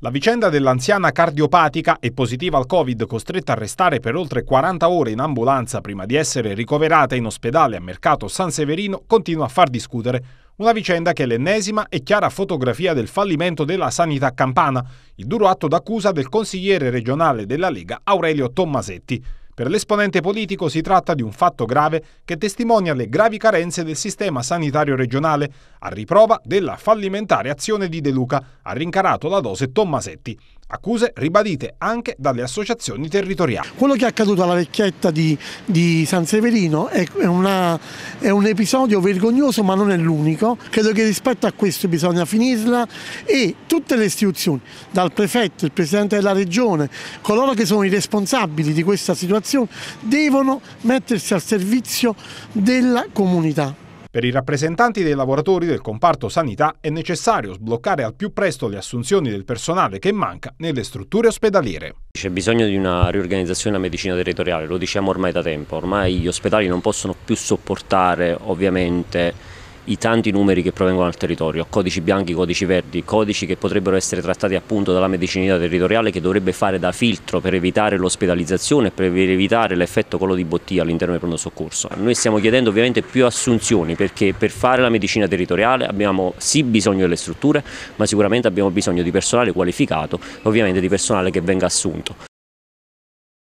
La vicenda dell'anziana cardiopatica e positiva al Covid costretta a restare per oltre 40 ore in ambulanza prima di essere ricoverata in ospedale a Mercato San Severino continua a far discutere. Una vicenda che è l'ennesima e chiara fotografia del fallimento della sanità campana, il duro atto d'accusa del consigliere regionale della Lega Aurelio Tommasetti. Per l'esponente politico si tratta di un fatto grave che testimonia le gravi carenze del sistema sanitario regionale, a riprova della fallimentare azione di De Luca, ha rincarato la dose Tommasetti. Accuse ribadite anche dalle associazioni territoriali. Quello che è accaduto alla vecchietta di, di San Severino è, una, è, un episodio vergognoso ma non è l'unico. Credo che rispetto a questo bisogna finirla e tutte le istituzioni, dal prefetto, il presidente della regione, coloro che sono i responsabili di questa situazione, devono mettersi al servizio della comunità. Per i rappresentanti dei lavoratori del comparto sanità è necessario sbloccare al più presto le assunzioni del personale che manca nelle strutture ospedaliere. C'è bisogno di una riorganizzazione della medicina territoriale, lo diciamo ormai da tempo, ormai gli ospedali non possono più sopportare ovviamente i tanti numeri che provengono dal territorio, codici bianchi, codici verdi, codici che potrebbero essere trattati appunto dalla medicinità territoriale che dovrebbe fare da filtro per evitare l'ospedalizzazione e per evitare l'effetto collo di bottiglia all'interno del pronto soccorso. Noi stiamo chiedendo ovviamente più assunzioni perché per fare la medicina territoriale abbiamo sì bisogno delle strutture ma sicuramente abbiamo bisogno di personale qualificato, e ovviamente di personale che venga assunto.